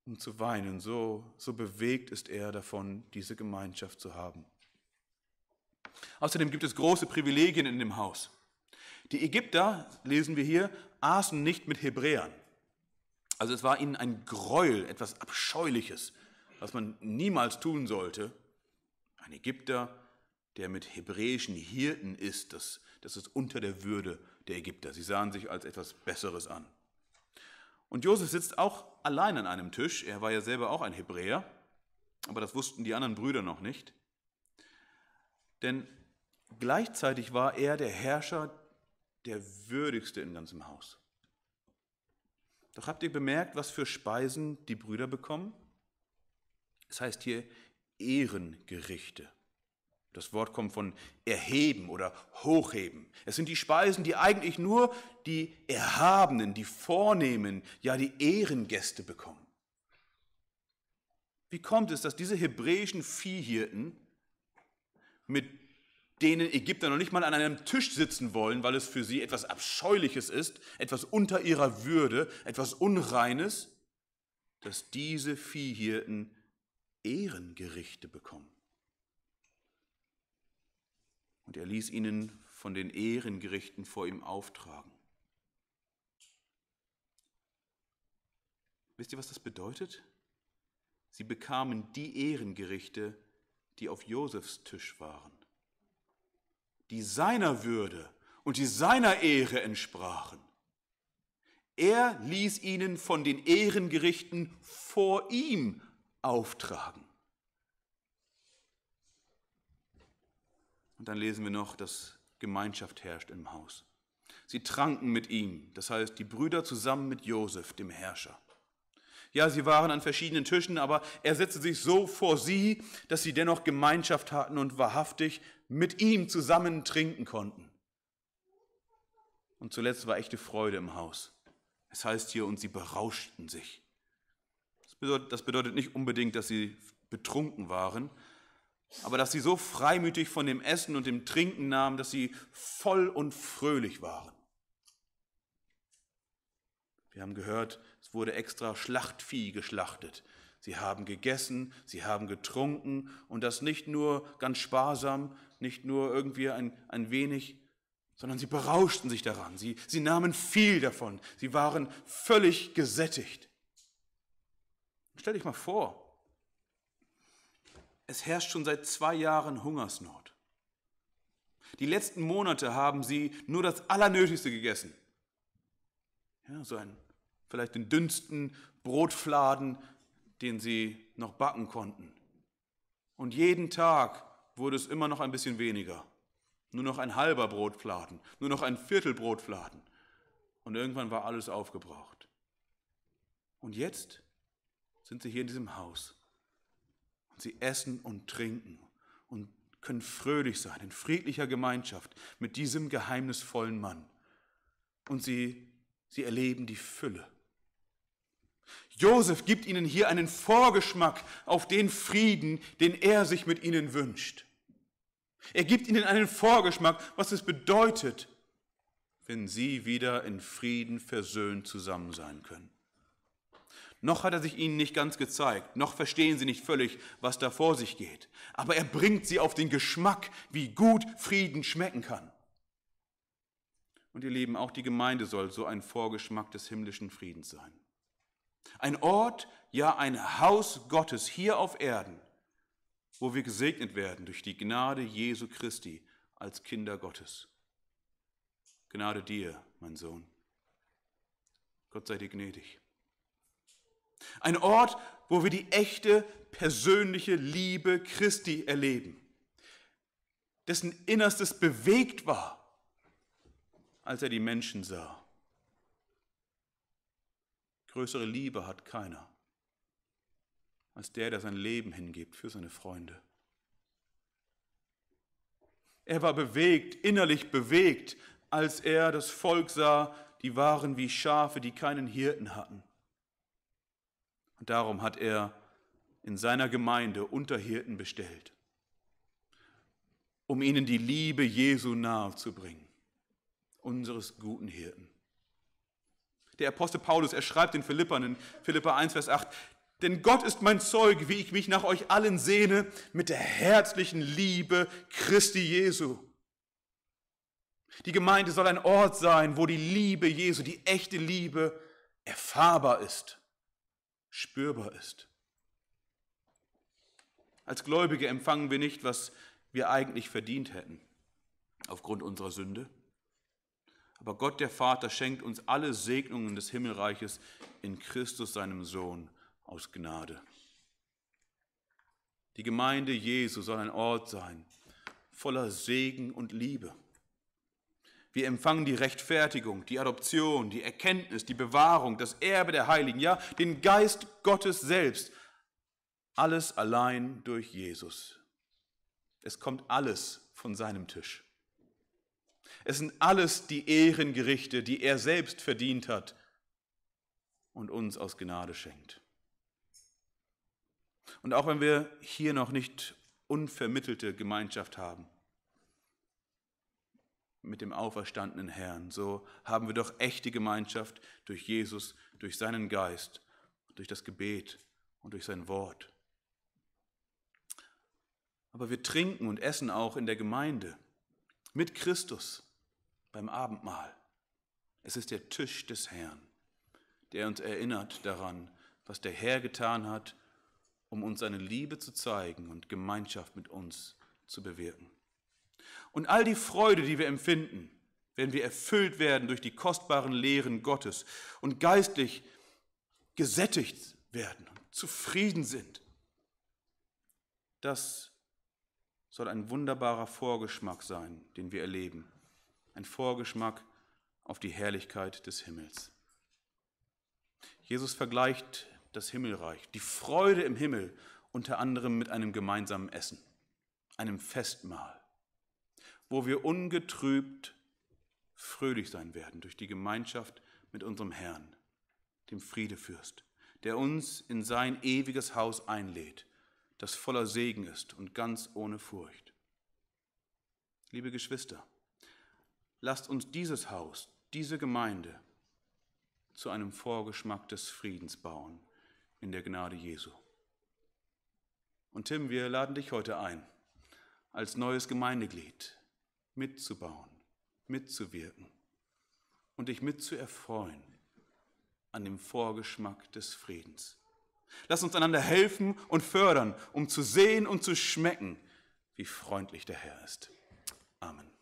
um zu weinen. So, so bewegt ist er davon, diese Gemeinschaft zu haben. Außerdem gibt es große Privilegien in dem Haus. Die Ägypter, lesen wir hier, aßen nicht mit Hebräern. Also es war ihnen ein Gräuel, etwas Abscheuliches, was man niemals tun sollte. Ein Ägypter, der mit hebräischen Hirten isst, das das ist unter der Würde der Ägypter. Sie sahen sich als etwas Besseres an. Und Josef sitzt auch allein an einem Tisch. Er war ja selber auch ein Hebräer, aber das wussten die anderen Brüder noch nicht. Denn gleichzeitig war er der Herrscher, der würdigste im ganzen Haus. Doch habt ihr bemerkt, was für Speisen die Brüder bekommen? Es das heißt hier Ehrengerichte. Das Wort kommt von erheben oder hochheben. Es sind die Speisen, die eigentlich nur die Erhabenen, die Vornehmen, ja die Ehrengäste bekommen. Wie kommt es, dass diese hebräischen Viehhirten, mit denen Ägypter noch nicht mal an einem Tisch sitzen wollen, weil es für sie etwas Abscheuliches ist, etwas unter ihrer Würde, etwas Unreines, dass diese Viehhirten Ehrengerichte bekommen? Und er ließ ihnen von den Ehrengerichten vor ihm auftragen. Wisst ihr, was das bedeutet? Sie bekamen die Ehrengerichte, die auf Josefs Tisch waren, die seiner Würde und die seiner Ehre entsprachen. Er ließ ihnen von den Ehrengerichten vor ihm auftragen. Und dann lesen wir noch, dass Gemeinschaft herrscht im Haus. Sie tranken mit ihm, das heißt die Brüder zusammen mit Josef, dem Herrscher. Ja, sie waren an verschiedenen Tischen, aber er setzte sich so vor sie, dass sie dennoch Gemeinschaft hatten und wahrhaftig mit ihm zusammen trinken konnten. Und zuletzt war echte Freude im Haus. Es heißt hier, und sie berauschten sich. das bedeutet nicht unbedingt, dass sie betrunken waren, aber dass sie so freimütig von dem Essen und dem Trinken nahmen, dass sie voll und fröhlich waren. Wir haben gehört, es wurde extra Schlachtvieh geschlachtet. Sie haben gegessen, sie haben getrunken und das nicht nur ganz sparsam, nicht nur irgendwie ein, ein wenig, sondern sie berauschten sich daran. Sie, sie nahmen viel davon. Sie waren völlig gesättigt. Stell dich mal vor, es herrscht schon seit zwei Jahren Hungersnot. Die letzten Monate haben sie nur das Allernötigste gegessen. Ja, so ein, vielleicht den dünnsten Brotfladen, den sie noch backen konnten. Und jeden Tag wurde es immer noch ein bisschen weniger. Nur noch ein halber Brotfladen, nur noch ein Viertel Brotfladen. Und irgendwann war alles aufgebraucht. Und jetzt sind sie hier in diesem Haus Sie essen und trinken und können fröhlich sein in friedlicher Gemeinschaft mit diesem geheimnisvollen Mann. Und sie, sie erleben die Fülle. Josef gibt ihnen hier einen Vorgeschmack auf den Frieden, den er sich mit ihnen wünscht. Er gibt ihnen einen Vorgeschmack, was es bedeutet, wenn sie wieder in Frieden versöhnt zusammen sein können. Noch hat er sich ihnen nicht ganz gezeigt, noch verstehen sie nicht völlig, was da vor sich geht. Aber er bringt sie auf den Geschmack, wie gut Frieden schmecken kann. Und ihr Lieben, auch die Gemeinde soll so ein Vorgeschmack des himmlischen Friedens sein. Ein Ort, ja ein Haus Gottes hier auf Erden, wo wir gesegnet werden durch die Gnade Jesu Christi als Kinder Gottes. Gnade dir, mein Sohn. Gott sei dir gnädig. Ein Ort, wo wir die echte persönliche Liebe Christi erleben, dessen Innerstes bewegt war, als er die Menschen sah. Größere Liebe hat keiner als der, der sein Leben hingibt für seine Freunde. Er war bewegt, innerlich bewegt, als er das Volk sah, die waren wie Schafe, die keinen Hirten hatten. Und darum hat er in seiner Gemeinde Unterhirten bestellt, um ihnen die Liebe Jesu nahe zu bringen, unseres guten Hirten. Der Apostel Paulus, er schreibt den Philippern, in Philippa 1, Vers 8, denn Gott ist mein Zeug, wie ich mich nach euch allen sehne, mit der herzlichen Liebe Christi Jesu. Die Gemeinde soll ein Ort sein, wo die Liebe Jesu, die echte Liebe, erfahrbar ist spürbar ist. Als Gläubige empfangen wir nicht, was wir eigentlich verdient hätten aufgrund unserer Sünde. Aber Gott der Vater schenkt uns alle Segnungen des Himmelreiches in Christus seinem Sohn aus Gnade. Die Gemeinde Jesu soll ein Ort sein, voller Segen und Liebe. Wir empfangen die Rechtfertigung, die Adoption, die Erkenntnis, die Bewahrung, das Erbe der Heiligen, ja, den Geist Gottes selbst. Alles allein durch Jesus. Es kommt alles von seinem Tisch. Es sind alles die Ehrengerichte, die er selbst verdient hat und uns aus Gnade schenkt. Und auch wenn wir hier noch nicht unvermittelte Gemeinschaft haben, mit dem auferstandenen Herrn. So haben wir doch echte Gemeinschaft durch Jesus, durch seinen Geist, durch das Gebet und durch sein Wort. Aber wir trinken und essen auch in der Gemeinde mit Christus beim Abendmahl. Es ist der Tisch des Herrn, der uns erinnert daran, was der Herr getan hat, um uns seine Liebe zu zeigen und Gemeinschaft mit uns zu bewirken. Und all die Freude, die wir empfinden, wenn wir erfüllt werden durch die kostbaren Lehren Gottes und geistlich gesättigt werden und zufrieden sind, das soll ein wunderbarer Vorgeschmack sein, den wir erleben. Ein Vorgeschmack auf die Herrlichkeit des Himmels. Jesus vergleicht das Himmelreich, die Freude im Himmel unter anderem mit einem gemeinsamen Essen, einem Festmahl wo wir ungetrübt fröhlich sein werden durch die Gemeinschaft mit unserem Herrn, dem Friedefürst, der uns in sein ewiges Haus einlädt, das voller Segen ist und ganz ohne Furcht. Liebe Geschwister, lasst uns dieses Haus, diese Gemeinde zu einem Vorgeschmack des Friedens bauen in der Gnade Jesu. Und Tim, wir laden dich heute ein als neues Gemeindeglied mitzubauen, mitzuwirken und dich mitzuerfreuen an dem Vorgeschmack des Friedens. Lass uns einander helfen und fördern, um zu sehen und zu schmecken, wie freundlich der Herr ist. Amen.